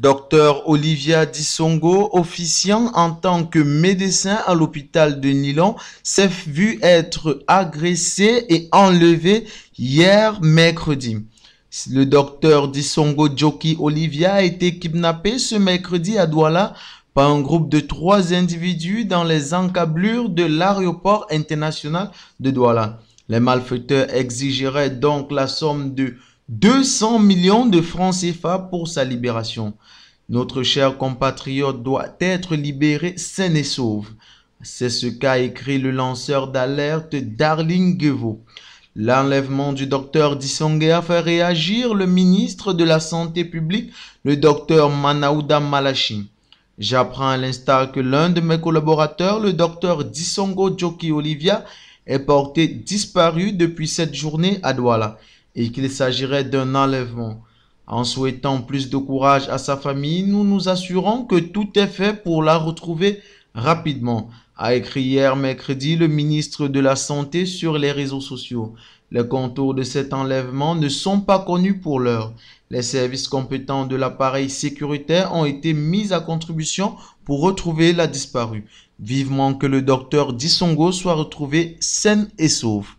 Docteur Olivia Dissongo, officiant en tant que médecin à l'hôpital de Nilon, s'est vu être agressé et enlevé hier mercredi. Le docteur Dissongo Joki Olivia a été kidnappé ce mercredi à Douala par un groupe de trois individus dans les encablures de l'aéroport international de Douala. Les malfaiteurs exigeraient donc la somme de 200 millions de francs CFA pour sa libération. Notre cher compatriote doit être libéré sain et sauve. C'est ce qu'a écrit le lanceur d'alerte Darling Guevo. L'enlèvement du docteur Dissongue a fait réagir le ministre de la Santé publique, le docteur Manaouda Malachi. J'apprends à l'instar que l'un de mes collaborateurs, le docteur Dissongo Joki Olivia, est porté disparu depuis cette journée à Douala et qu'il s'agirait d'un enlèvement. En souhaitant plus de courage à sa famille, nous nous assurons que tout est fait pour la retrouver rapidement, a écrit hier mercredi le ministre de la Santé sur les réseaux sociaux. Les contours de cet enlèvement ne sont pas connus pour l'heure. Les services compétents de l'appareil sécuritaire ont été mis à contribution pour retrouver la disparue. Vivement que le docteur Dissongo soit retrouvé saine et sauf.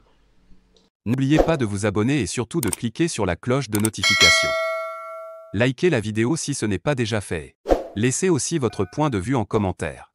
N'oubliez pas de vous abonner et surtout de cliquer sur la cloche de notification. Likez la vidéo si ce n'est pas déjà fait. Laissez aussi votre point de vue en commentaire.